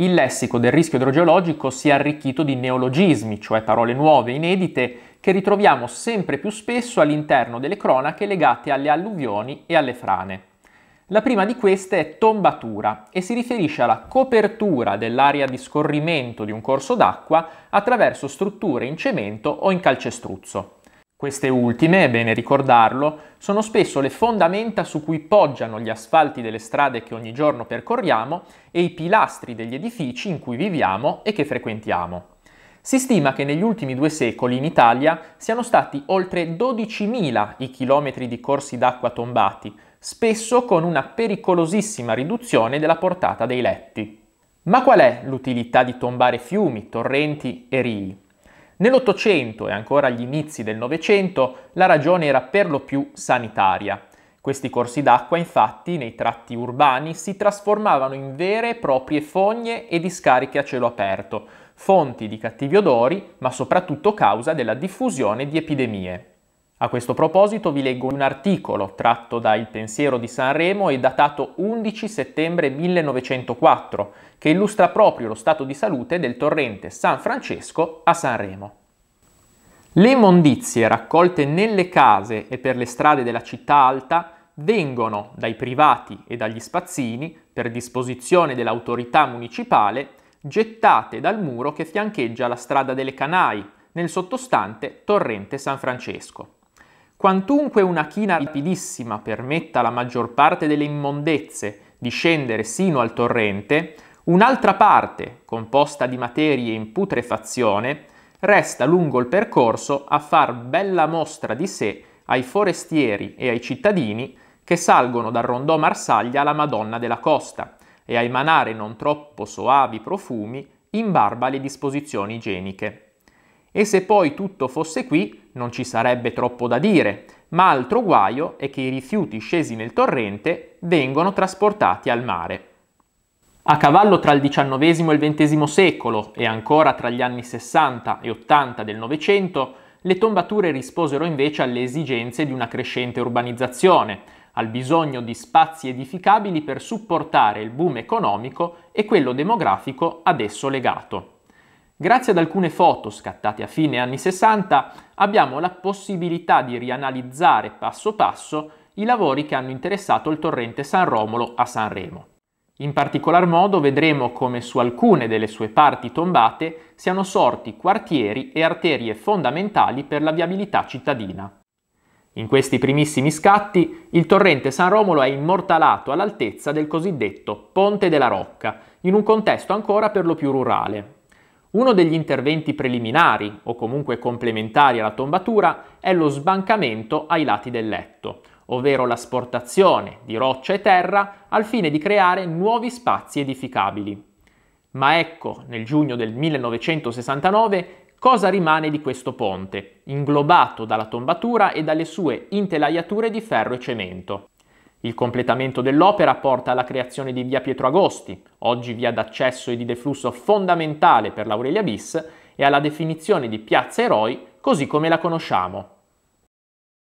il lessico del rischio idrogeologico si è arricchito di neologismi, cioè parole nuove, inedite, che ritroviamo sempre più spesso all'interno delle cronache legate alle alluvioni e alle frane. La prima di queste è tombatura e si riferisce alla copertura dell'area di scorrimento di un corso d'acqua attraverso strutture in cemento o in calcestruzzo. Queste ultime, è bene ricordarlo, sono spesso le fondamenta su cui poggiano gli asfalti delle strade che ogni giorno percorriamo e i pilastri degli edifici in cui viviamo e che frequentiamo. Si stima che negli ultimi due secoli in Italia siano stati oltre 12.000 i chilometri di corsi d'acqua tombati, spesso con una pericolosissima riduzione della portata dei letti. Ma qual è l'utilità di tombare fiumi, torrenti e rii? Nell'Ottocento e ancora agli inizi del Novecento la ragione era per lo più sanitaria. Questi corsi d'acqua infatti nei tratti urbani si trasformavano in vere e proprie fogne e discariche a cielo aperto, fonti di cattivi odori ma soprattutto causa della diffusione di epidemie. A questo proposito vi leggo un articolo tratto da Il pensiero di Sanremo e datato 11 settembre 1904, che illustra proprio lo stato di salute del torrente San Francesco a Sanremo. Le immondizie raccolte nelle case e per le strade della città alta vengono dai privati e dagli spazzini, per disposizione dell'autorità municipale, gettate dal muro che fiancheggia la strada delle Canai, nel sottostante torrente San Francesco. Quantunque una china rapidissima permetta alla maggior parte delle immondezze di scendere sino al torrente, un'altra parte, composta di materie in putrefazione, resta lungo il percorso a far bella mostra di sé ai forestieri e ai cittadini che salgono dal rondò Marsaglia alla Madonna della Costa e a emanare non troppo soavi profumi in barba alle disposizioni igieniche. E se poi tutto fosse qui, non ci sarebbe troppo da dire, ma altro guaio è che i rifiuti scesi nel torrente vengono trasportati al mare. A cavallo tra il XIX e il XX secolo e ancora tra gli anni 60 e 80 del Novecento, le tombature risposero invece alle esigenze di una crescente urbanizzazione, al bisogno di spazi edificabili per supportare il boom economico e quello demografico ad esso legato. Grazie ad alcune foto scattate a fine anni 60 abbiamo la possibilità di rianalizzare passo passo i lavori che hanno interessato il torrente San Romolo a Sanremo. In particolar modo vedremo come su alcune delle sue parti tombate siano sorti quartieri e arterie fondamentali per la viabilità cittadina. In questi primissimi scatti il torrente San Romolo è immortalato all'altezza del cosiddetto Ponte della Rocca, in un contesto ancora per lo più rurale, uno degli interventi preliminari, o comunque complementari alla tombatura, è lo sbancamento ai lati del letto, ovvero l'asportazione di roccia e terra al fine di creare nuovi spazi edificabili. Ma ecco, nel giugno del 1969, cosa rimane di questo ponte, inglobato dalla tombatura e dalle sue intelaiature di ferro e cemento. Il completamento dell'opera porta alla creazione di via Pietro Agosti, oggi via d'accesso e di deflusso fondamentale per l'Aurelia Bis, e alla definizione di piazza Eroi così come la conosciamo.